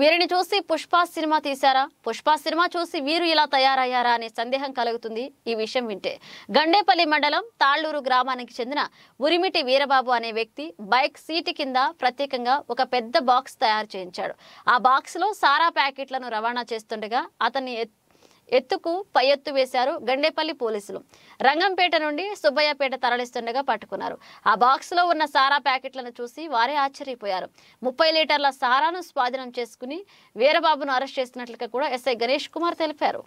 వీరిని చూసి పుష్ప సినిమా తీశారా పుష్ప సినిమా చూసి వీరు ఇలా తయారయ్యారా అనే సందేహం కలుగుతుంది ఈ విషయం వింటే గండేపల్లి మండలం తాళ్లూరు గ్రామానికి చెందిన ఉరిమిటి వీరబాబు అనే వ్యక్తి బైక్ సీటు కింద ప్రత్యేకంగా ఒక పెద్ద బాక్స్ తయారు చేయించాడు ఆ బాక్స్లో సారా ప్యాకెట్లను రవాణా చేస్తుండగా అతన్ని ఎత్తుకు పై ఎత్తు వేశారు గండేపల్లి పోలీసులు రంగంపేట నుండి సుబ్బయ్యపేట తరలిస్తుండగా పట్టుకున్నారు ఆ బాక్స్లో ఉన్న సారా ప్యాకెట్లను చూసి వారే ఆశ్చర్యపోయారు ముప్పై లీటర్ల సారాను స్వాధీనం చేసుకుని వీరబాబును అరెస్ట్ చేసినట్లుగా కూడా ఎస్ఐ గణేష్ కుమార్ తెలిపారు